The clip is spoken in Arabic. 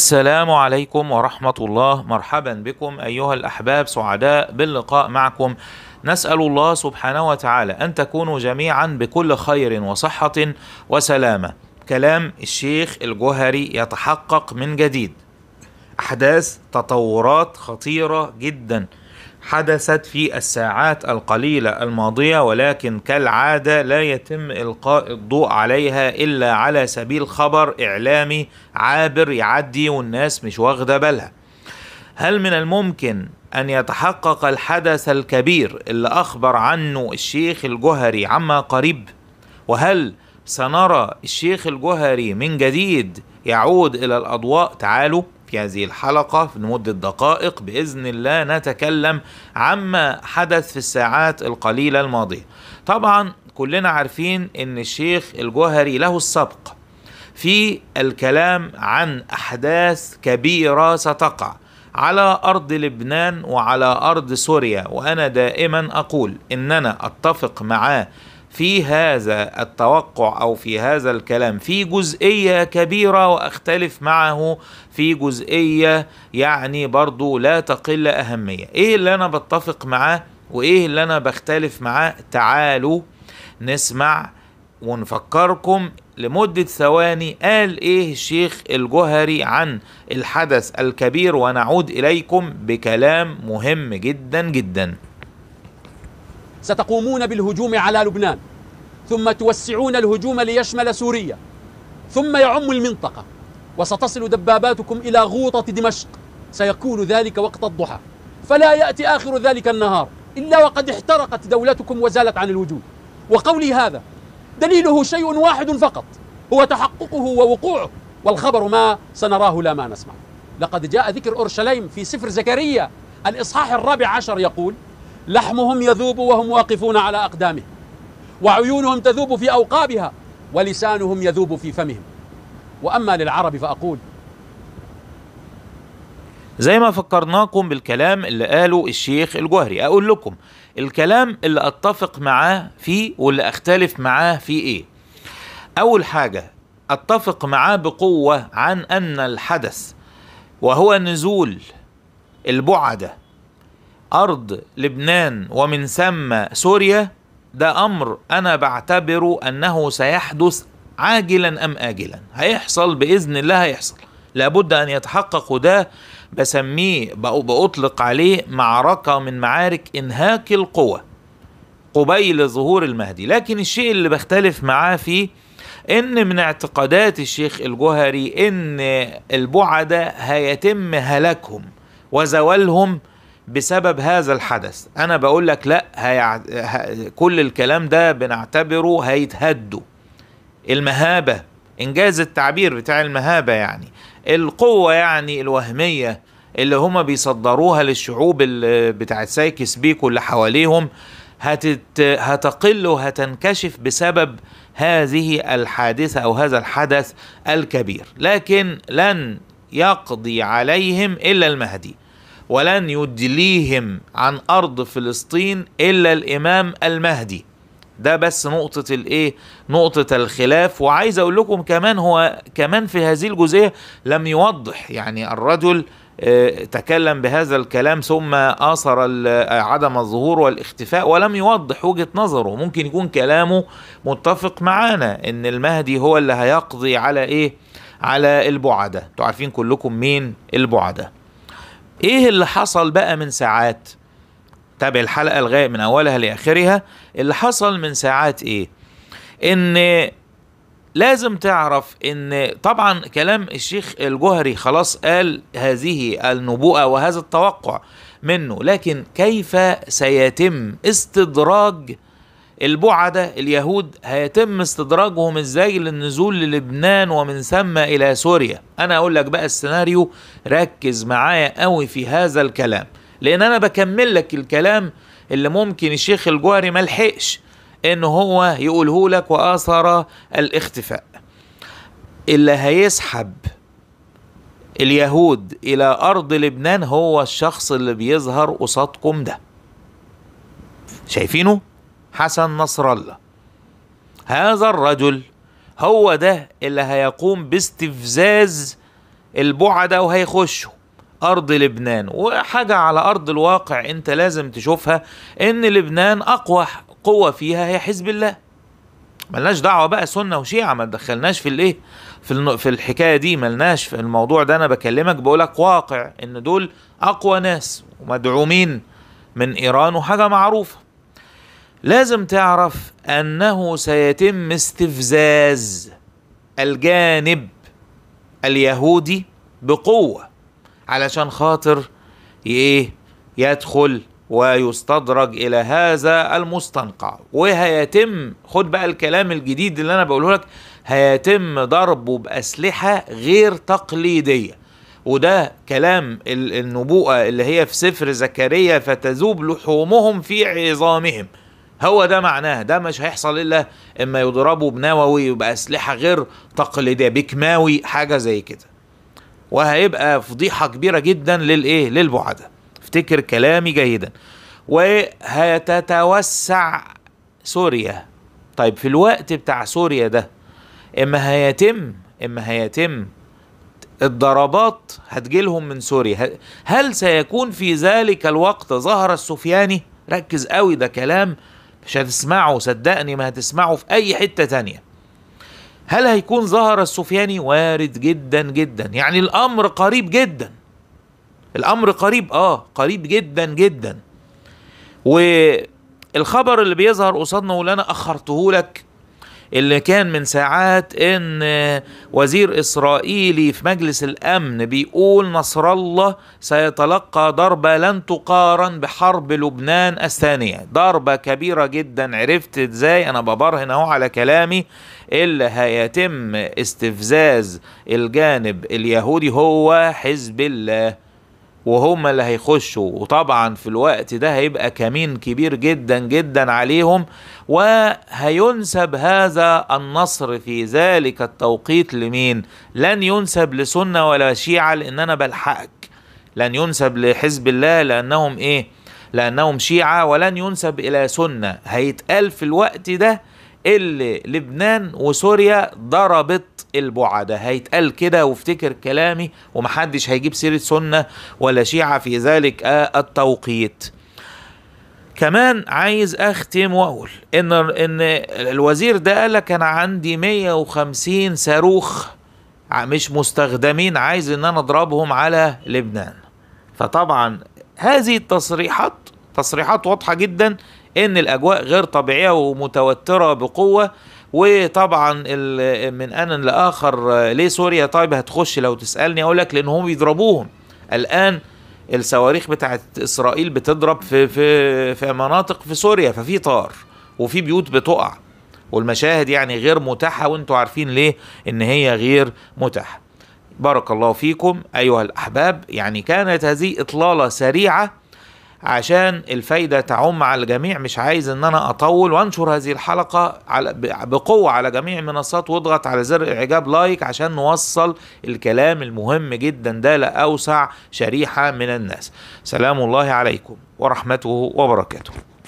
السلام عليكم ورحمة الله مرحبا بكم أيها الأحباب سعداء باللقاء معكم نسأل الله سبحانه وتعالى أن تكونوا جميعا بكل خير وصحة وسلامة كلام الشيخ الجوهري يتحقق من جديد أحداث تطورات خطيرة جدا حدثت في الساعات القليلة الماضية ولكن كالعادة لا يتم إلقاء الضوء عليها إلا على سبيل خبر إعلامي عابر يعدي والناس مش واخدة بالها هل من الممكن أن يتحقق الحدث الكبير اللي أخبر عنه الشيخ الجهري عما قريب؟ وهل سنرى الشيخ الجهري من جديد يعود إلى الأضواء؟ تعالوا في هذه الحلقة في دقائق بإذن الله نتكلم عما حدث في الساعات القليلة الماضية طبعا كلنا عارفين ان الشيخ الجوهري له السبق في الكلام عن احداث كبيره ستقع على ارض لبنان وعلى ارض سوريا وانا دائما اقول اننا اتفق معاه في هذا التوقع او في هذا الكلام في جزئيه كبيره واختلف معه في جزئيه يعني برضو لا تقل اهميه ايه اللي انا بتفق معاه وايه اللي انا بختلف معاه تعالوا نسمع ونفكركم لمدة ثواني قال إيه الشيخ الجوهري عن الحدث الكبير ونعود إليكم بكلام مهم جدا جدا ستقومون بالهجوم على لبنان ثم توسعون الهجوم ليشمل سوريا ثم يعم المنطقة وستصل دباباتكم إلى غوطة دمشق سيكون ذلك وقت الضحى فلا يأتي آخر ذلك النهار إلا وقد احترقت دولتكم وزالت عن الوجود وقولي هذا دليله شيء واحد فقط هو تحققه ووقوعه والخبر ما سنراه لا ما نسمع لقد جاء ذكر أورشليم في سفر زكريا الإصحاح الرابع عشر يقول لحمهم يذوب وهم واقفون على أقدامهم وعيونهم تذوب في أوقابها ولسانهم يذوب في فمهم وأما للعرب فأقول زي ما فكرناكم بالكلام اللي قاله الشيخ الجوهري أقول لكم الكلام اللي أتفق معاه فيه واللي أختلف معاه فيه إيه أول حاجة أتفق معاه بقوة عن أن الحدث وهو نزول البعدة ارض لبنان ومن ثم سوريا ده امر انا بعتبره انه سيحدث عاجلا ام اجلا هيحصل باذن الله هيحصل لابد ان يتحقق ده بسميه باطلق عليه معركه من معارك انهاك القوى قبيل ظهور المهدي لكن الشيء اللي بختلف معاه فيه ان من اعتقادات الشيخ الجوهري ان البعدة هيتم هلاكهم وزوالهم بسبب هذا الحدث انا بقول لك لا هيع... كل الكلام ده بنعتبره هيتهدوا المهابه انجاز التعبير بتاع المهابه يعني القوه يعني الوهميه اللي هما بيصدروها للشعوب اللي بتاعت سايكس بيكو اللي حواليهم هتت... هتقل وهتنكشف بسبب هذه الحادثه او هذا الحدث الكبير لكن لن يقضي عليهم الا المهدي ولن يدليهم عن ارض فلسطين الا الامام المهدي ده بس نقطة الايه؟ نقطة الخلاف وعايز اقول لكم كمان هو كمان في هذه الجزئية لم يوضح يعني الرجل آه، تكلم بهذا الكلام ثم آثر عدم الظهور والاختفاء ولم يوضح وجهة نظره ممكن يكون كلامه متفق معانا ان المهدي هو اللي هيقضي على ايه على البعدة انتوا عارفين كلكم مين البعدة ايه اللي حصل بقى من ساعات تابع الحلقه لغايه من اولها لاخرها اللي حصل من ساعات ايه ان لازم تعرف ان طبعا كلام الشيخ الجهري خلاص قال هذه النبوءه وهذا التوقع منه لكن كيف سيتم استدراج البعدة اليهود هيتم استدراجهم ازاي للنزول للبنان ومن ثم الى سوريا انا اقول لك بقى السيناريو ركز معايا قوي في هذا الكلام لان انا بكمل لك الكلام اللي ممكن الشيخ الجوهري ملحقش ان هو يقوله لك واثر الاختفاء اللي هيسحب اليهود الى ارض لبنان هو الشخص اللي بيظهر قصادكم ده شايفينه حسن نصر الله هذا الرجل هو ده اللي هيقوم باستفزاز البعدة وهيخشوا أرض لبنان وحاجة على أرض الواقع أنت لازم تشوفها إن لبنان أقوى قوة فيها هي حزب الله ملناش دعوة بقى سنة وشيعة ما تدخلناش في الإيه في, في الحكاية دي ملناش في الموضوع ده أنا بكلمك بقولك واقع إن دول أقوى ناس ومدعومين من إيران وحاجة معروفة لازم تعرف انه سيتم استفزاز الجانب اليهودي بقوه علشان خاطر ايه يدخل ويستدرج الى هذا المستنقع وهيتم خد بقى الكلام الجديد اللي انا بقوله لك هيتم ضربه باسلحه غير تقليديه وده كلام النبوءه اللي هي في سفر زكريا فتذوب لحومهم في عظامهم هو ده معناه ده مش هيحصل الا اما يضربوا بنووي وباسلحه غير تقليديه بكماوي حاجه زي كده وهيبقى فضيحه كبيره جدا للايه للبعدة افتكر كلامي جيدا وهتتوسع سوريا طيب في الوقت بتاع سوريا ده اما هيتم اما هيتم الضربات هتجيلهم من سوريا هل سيكون في ذلك الوقت ظهر السفياني ركز قوي ده كلام مش هتسمعه صدقني ما هتسمعه في اي حته تانية هل هيكون ظهر السفياني وارد جدا جدا يعني الامر قريب جدا الامر قريب اه قريب جدا جدا والخبر اللي بيظهر قصادنا ولا انا اخرته لك اللي كان من ساعات ان وزير اسرائيلي في مجلس الامن بيقول نصر الله سيتلقى ضربه لن تقارن بحرب لبنان الثانيه ضربه كبيره جدا عرفت ازاي انا ببرهن اهو على كلامي اللي هيتم استفزاز الجانب اليهودي هو حزب الله وهما اللي هيخشوا وطبعا في الوقت ده هيبقى كمين كبير جدا جدا عليهم وهينسب هذا النصر في ذلك التوقيت لمين لن ينسب لسنة ولا شيعة لأن أنا بلحقك لن ينسب لحزب الله لأنهم إيه لأنهم شيعة ولن ينسب إلى سنة هيتقال في الوقت ده اللي لبنان وسوريا ضربت البعدة هيتقال كده وافتكر كلامي ومحدش هيجيب سيرة سنة ولا شيعة في ذلك آه، التوقيت كمان عايز اختم واقول ان ان الوزير ده قال لك انا عندي 150 صاروخ مش مستخدمين عايز ان انا اضربهم على لبنان فطبعا هذه التصريحات تصريحات واضحه جدا ان الاجواء غير طبيعيه ومتوتره بقوه وطبعا من ان لاخر آه، ليه سوريا طيب هتخش لو تسالني اقول لك لان هم بيضربوهم الان الصواريخ بتاعت اسرائيل بتضرب في في في مناطق في سوريا ففي طار وفي بيوت بتقع والمشاهد يعني غير متاحه وانتوا عارفين ليه ان هي غير متاحه بارك الله فيكم ايها الاحباب يعني كانت هذه اطلاله سريعه عشان الفايده تعم على الجميع مش عايز ان انا اطول وانشر هذه الحلقه على بقوه على جميع المنصات واضغط على زر اعجاب لايك عشان نوصل الكلام المهم جدا ده لاوسع شريحه من الناس سلام الله عليكم ورحمته وبركاته